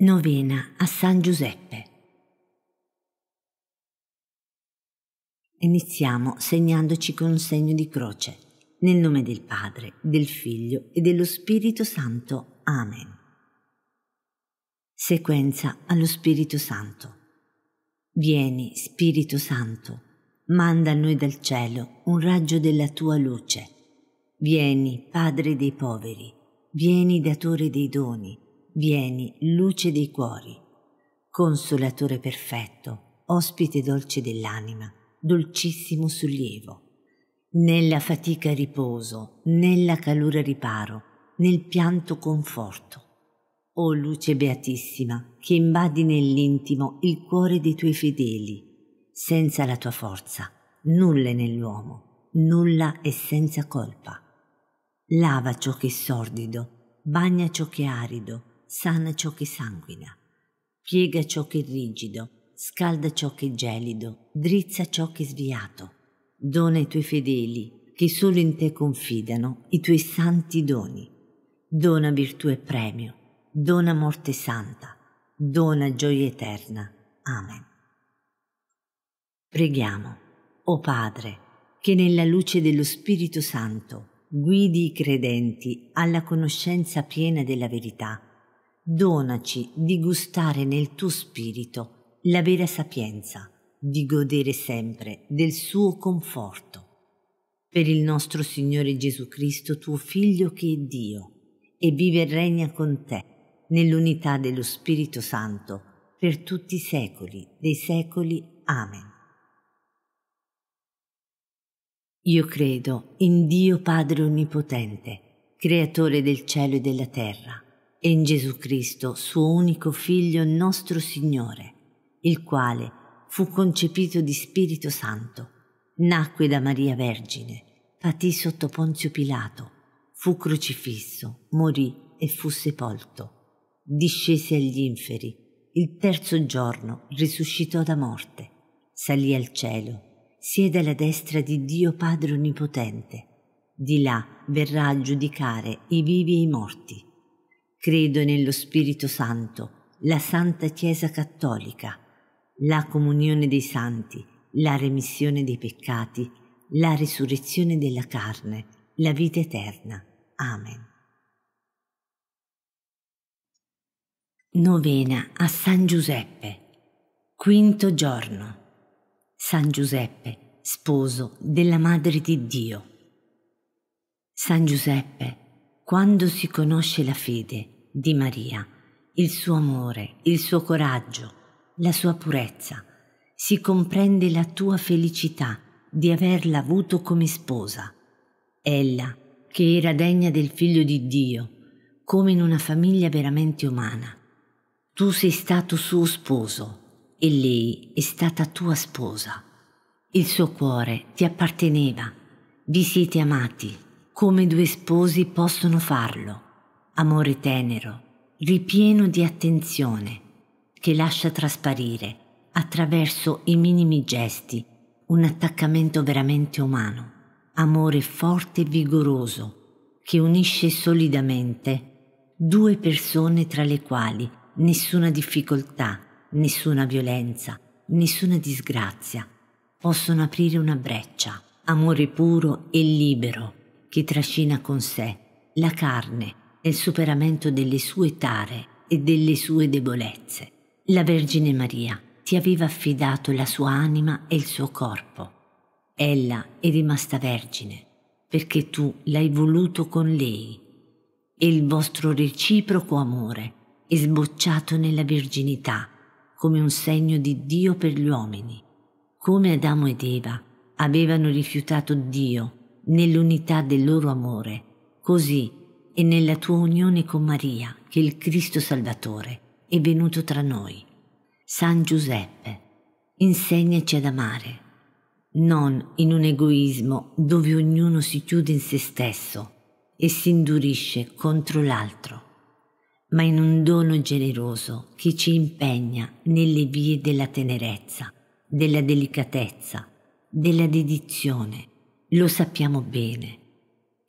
Novena a San Giuseppe. Iniziamo segnandoci con un segno di croce, nel nome del Padre, del Figlio e dello Spirito Santo. Amen. Sequenza allo Spirito Santo. Vieni, Spirito Santo, manda a noi dal cielo un raggio della tua luce. Vieni, Padre dei poveri, vieni, datore dei doni vieni, luce dei cuori, consolatore perfetto, ospite dolce dell'anima, dolcissimo sollievo. Nella fatica riposo, nella calura riparo, nel pianto conforto. O luce beatissima, che invadi nell'intimo il cuore dei tuoi fedeli, senza la tua forza, nulla è nell'uomo, nulla è senza colpa. Lava ciò che è sordido, bagna ciò che è arido, sana ciò che sanguina, piega ciò che è rigido, scalda ciò che è gelido, drizza ciò che è sviato. Dona ai tuoi fedeli, che solo in te confidano, i tuoi santi doni. Dona virtù e premio, dona morte santa, dona gioia eterna. Amen. Preghiamo, o Padre, che nella luce dello Spirito Santo guidi i credenti alla conoscenza piena della verità donaci di gustare nel tuo spirito la vera sapienza, di godere sempre del suo conforto. Per il nostro Signore Gesù Cristo, tuo Figlio che è Dio, e vive e regna con te, nell'unità dello Spirito Santo, per tutti i secoli dei secoli. Amen. Io credo in Dio Padre Onnipotente, Creatore del cielo e della terra e in Gesù Cristo, suo unico Figlio, nostro Signore, il quale fu concepito di Spirito Santo, nacque da Maria Vergine, patì sotto Ponzio Pilato, fu crocifisso, morì e fu sepolto. Discese agli inferi, il terzo giorno risuscitò da morte, salì al cielo, siede alla destra di Dio Padre Onnipotente. Di là verrà a giudicare i vivi e i morti. Credo nello Spirito Santo, la Santa Chiesa Cattolica, la comunione dei santi, la remissione dei peccati, la risurrezione della carne, la vita eterna. Amen. Novena a San Giuseppe. Quinto giorno. San Giuseppe, sposo della Madre di Dio. San Giuseppe, quando si conosce la fede di Maria, il suo amore, il suo coraggio, la sua purezza, si comprende la tua felicità di averla avuto come sposa. Ella, che era degna del figlio di Dio, come in una famiglia veramente umana. Tu sei stato suo sposo e lei è stata tua sposa. Il suo cuore ti apparteneva, vi siete amati come due sposi possono farlo. Amore tenero, ripieno di attenzione, che lascia trasparire, attraverso i minimi gesti, un attaccamento veramente umano. Amore forte e vigoroso, che unisce solidamente due persone tra le quali nessuna difficoltà, nessuna violenza, nessuna disgrazia possono aprire una breccia. Amore puro e libero che trascina con sé la carne nel superamento delle sue tare e delle sue debolezze. La Vergine Maria ti aveva affidato la sua anima e il suo corpo. Ella è rimasta vergine perché tu l'hai voluto con lei e il vostro reciproco amore è sbocciato nella virginità come un segno di Dio per gli uomini. Come Adamo ed Eva avevano rifiutato Dio nell'unità del loro amore, così e nella tua unione con Maria, che il Cristo Salvatore è venuto tra noi. San Giuseppe, insegnaci ad amare, non in un egoismo dove ognuno si chiude in se stesso e si indurisce contro l'altro, ma in un dono generoso che ci impegna nelle vie della tenerezza, della delicatezza, della dedizione, lo sappiamo bene.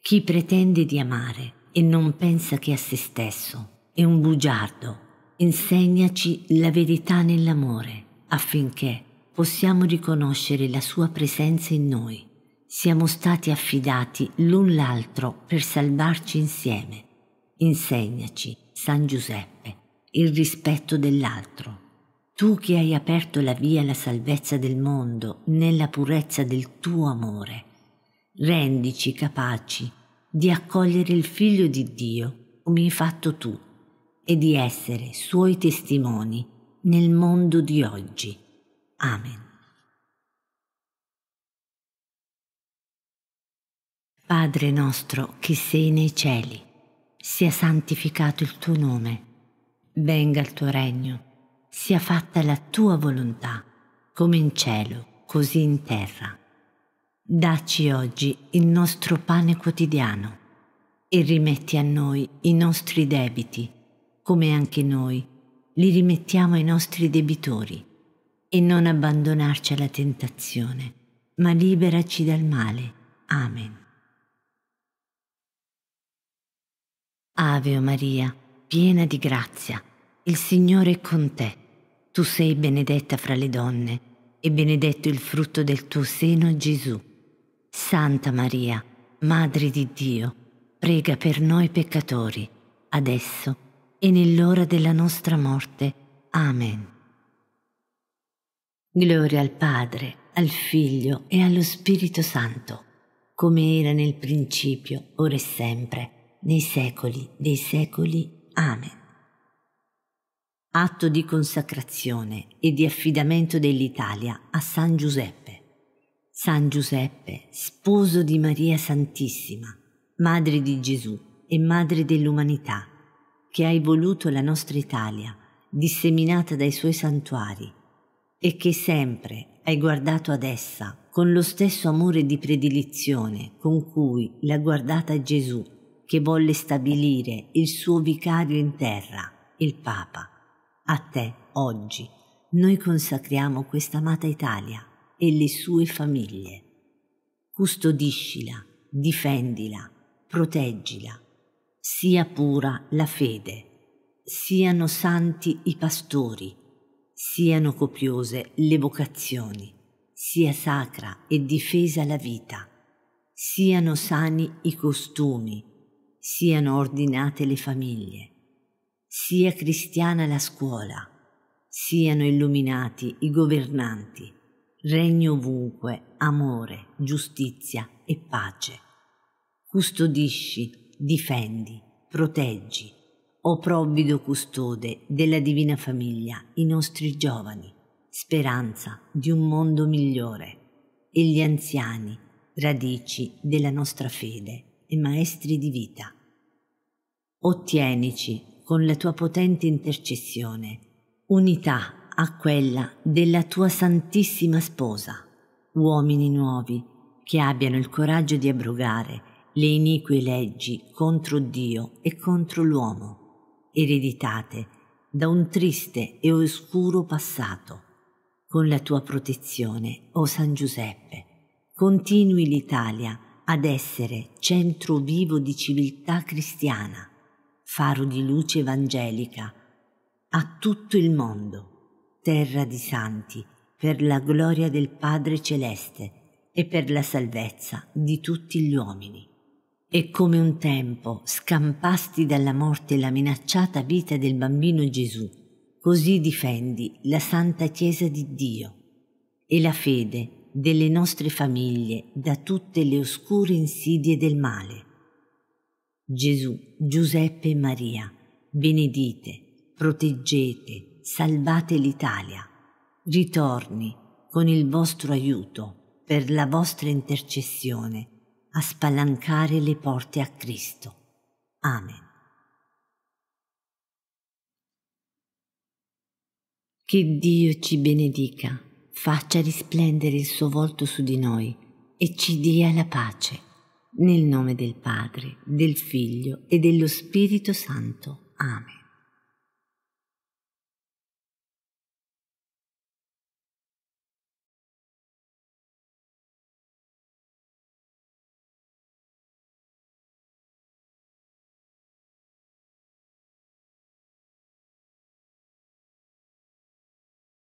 Chi pretende di amare e non pensa che a se stesso è un bugiardo. Insegnaci la verità nell'amore affinché possiamo riconoscere la sua presenza in noi. Siamo stati affidati l'un l'altro per salvarci insieme. Insegnaci, San Giuseppe, il rispetto dell'altro. Tu che hai aperto la via alla salvezza del mondo nella purezza del tuo amore, rendici capaci di accogliere il Figlio di Dio come hai fatto tu e di essere suoi testimoni nel mondo di oggi. Amen. Padre nostro che sei nei cieli, sia santificato il tuo nome, venga il tuo regno, sia fatta la tua volontà, come in cielo, così in terra. Dacci oggi il nostro pane quotidiano e rimetti a noi i nostri debiti, come anche noi li rimettiamo ai nostri debitori, e non abbandonarci alla tentazione, ma liberaci dal male. Amen. Ave Maria, piena di grazia, il Signore è con te. Tu sei benedetta fra le donne, e benedetto il frutto del tuo seno Gesù. Santa Maria, Madre di Dio, prega per noi peccatori, adesso e nell'ora della nostra morte. Amen. Gloria al Padre, al Figlio e allo Spirito Santo, come era nel principio, ora e sempre, nei secoli dei secoli. Amen. Atto di consacrazione e di affidamento dell'Italia a San Giuseppe. San Giuseppe, sposo di Maria Santissima, Madre di Gesù e Madre dell'umanità, che hai voluto la nostra Italia, disseminata dai suoi santuari, e che sempre hai guardato ad essa con lo stesso amore di predilizione con cui l'ha guardata Gesù, che volle stabilire il suo vicario in terra, il Papa. A te, oggi, noi consacriamo questa amata Italia e le sue famiglie. Custodiscila, difendila, proteggila. Sia pura la fede, siano santi i pastori, siano copiose le vocazioni, sia sacra e difesa la vita, siano sani i costumi, siano ordinate le famiglie, sia cristiana la scuola, siano illuminati i governanti, regni ovunque amore, giustizia e pace. Custodisci, difendi, proteggi, o provvido custode della Divina Famiglia, i nostri giovani, speranza di un mondo migliore, e gli anziani, radici della nostra fede e maestri di vita. Ottienici con la tua potente intercessione unità a quella della tua santissima sposa, uomini nuovi che abbiano il coraggio di abrogare le inique leggi contro Dio e contro l'uomo, ereditate da un triste e oscuro passato. Con la tua protezione, o oh San Giuseppe, continui l'Italia ad essere centro vivo di civiltà cristiana, faro di luce evangelica a tutto il mondo terra di santi, per la gloria del Padre Celeste e per la salvezza di tutti gli uomini. E come un tempo scampasti dalla morte la minacciata vita del bambino Gesù, così difendi la Santa Chiesa di Dio e la fede delle nostre famiglie da tutte le oscure insidie del male. Gesù, Giuseppe e Maria, benedite, proteggete, salvate l'Italia. Ritorni con il vostro aiuto, per la vostra intercessione, a spalancare le porte a Cristo. Amen. Che Dio ci benedica, faccia risplendere il suo volto su di noi e ci dia la pace. Nel nome del Padre, del Figlio e dello Spirito Santo. Amen.